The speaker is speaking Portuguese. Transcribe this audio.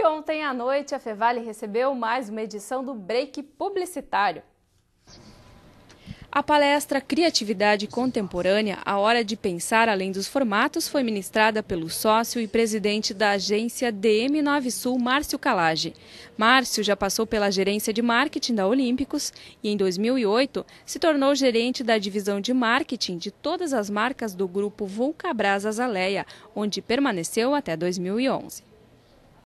E ontem à noite, a Fevale recebeu mais uma edição do Break Publicitário. A palestra Criatividade Contemporânea, a hora de pensar além dos formatos, foi ministrada pelo sócio e presidente da agência DM9 Sul, Márcio Calage. Márcio já passou pela gerência de marketing da Olímpicos e, em 2008, se tornou gerente da divisão de marketing de todas as marcas do grupo Vulcabras Azaleia, onde permaneceu até 2011.